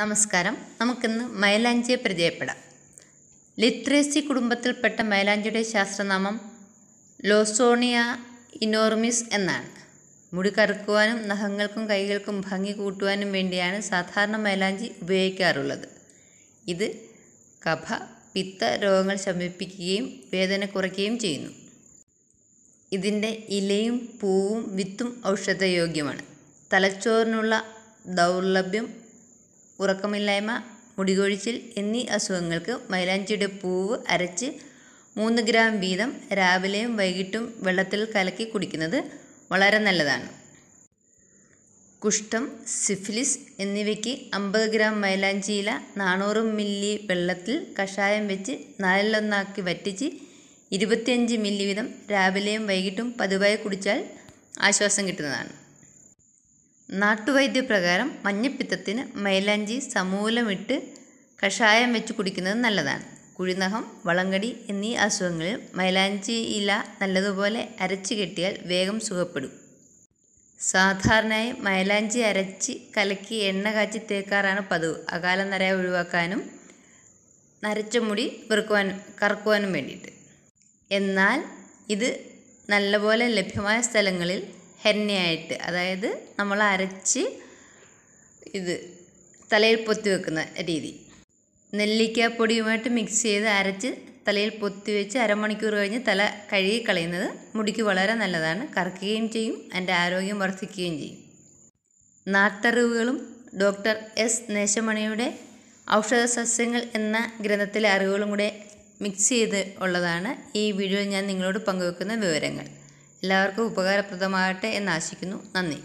നമസ്കാരം നമുക്കിന്ന് മൈലാഞ്ചിയെ പരിചയപ്പെടാം ലിത്രേസി കുടുംബത്തിൽപ്പെട്ട മൈലാഞ്ചിയുടെ ശാസ്ത്രനാമം ലോസോണിയ ഇനോർമിസ് എന്നാണ് മുടി കറുക്കുവാനും നഖങ്ങൾക്കും കൈകൾക്കും ഭംഗി കൂട്ടുവാനും വേണ്ടിയാണ് സാധാരണ മൈലാഞ്ചി ഉപയോഗിക്കാറുള്ളത് ഇത് കഫ പിത്ത രോഗങ്ങൾ ശമിപ്പിക്കുകയും വേദന കുറയ്ക്കുകയും ചെയ്യുന്നു ഇതിൻ്റെ ഇലയും പൂവും വിത്തും ഔഷധയോഗ്യമാണ് തലച്ചോറിനുള്ള ദൗർലഭ്യം ഉറക്കമില്ലായ്മ മുടികൊഴിച്ചിൽ എന്നീ അസുഖങ്ങൾക്ക് മൈലാഞ്ചിയുടെ പൂവ് അരച്ച് മൂന്ന് ഗ്രാം വീതം രാവിലെയും വൈകിട്ടും വെള്ളത്തിൽ കലക്കി കുടിക്കുന്നത് വളരെ നല്ലതാണ് കുഷ്ഠം സിഫിലിസ് എന്നിവയ്ക്ക് അമ്പത് ഗ്രാം മൈലാഞ്ചിയില നാനൂറ് മില്ലി വെള്ളത്തിൽ കഷായം വെച്ച് നാലിലൊന്നാക്കി വറ്റിച്ച് ഇരുപത്തിയഞ്ച് മില്ലി വീതം രാവിലെയും വൈകിട്ടും പതിവായി കുടിച്ചാൽ ആശ്വാസം കിട്ടുന്നതാണ് നാട്ടുവൈദ്യപ്രകാരം മഞ്ഞപ്പിത്തത്തിന് മൈലാഞ്ചി സമൂലമിട്ട് കഷായം വെച്ച് കുടിക്കുന്നത് നല്ലതാണ് കുഴിനഖം വളങ്കടി എന്നീ അസുഖങ്ങളിൽ മൈലാഞ്ചി ഇല നല്ലതുപോലെ അരച്ച് കെട്ടിയാൽ വേഗം സുഖപ്പെടും സാധാരണയായി മൈലാഞ്ചി അരച്ച് കലക്കി എണ്ണ കാച്ചി തേക്കാറാണ് പതിവ് അകാല നര ഒഴിവാക്കാനും നരച്ച മുടി വെറുക്കുവാനും കറക്കുവാനും വേണ്ടിയിട്ട് എന്നാൽ ഇത് നല്ലപോലെ ലഭ്യമായ സ്ഥലങ്ങളിൽ ഹെന്നയായിട്ട് അതായത് നമ്മൾ അരച്ച് ഇത് തലയിൽ പൊത്തി വെക്കുന്ന രീതി നെല്ലിക്കാപ്പൊടിയുമായിട്ട് മിക്സ് ചെയ്ത് അരച്ച് തലയിൽ പൊത്തി വെച്ച് അരമണിക്കൂർ കഴിഞ്ഞ് തല കഴുകി കളയുന്നത് മുടിക്ക് വളരെ നല്ലതാണ് കറക്കുകയും ചെയ്യും എൻ്റെ ആരോഗ്യം വർദ്ധിക്കുകയും ചെയ്യും നാട്ടറിവുകളും ഡോക്ടർ എസ് നേശമണിയുടെ ഔഷധ സസ്യങ്ങൾ എന്ന ഗ്രന്ഥത്തിലെ അറിവുകളും കൂടെ മിക്സ് ചെയ്ത് ഉള്ളതാണ് ഈ വീഡിയോയിൽ ഞാൻ നിങ്ങളോട് പങ്കുവെക്കുന്ന വിവരങ്ങൾ എല്ലാവർക്കും ഉപകാരപ്രദമാകട്ടെ എന്ന് ആശിക്കുന്നു നന്ദി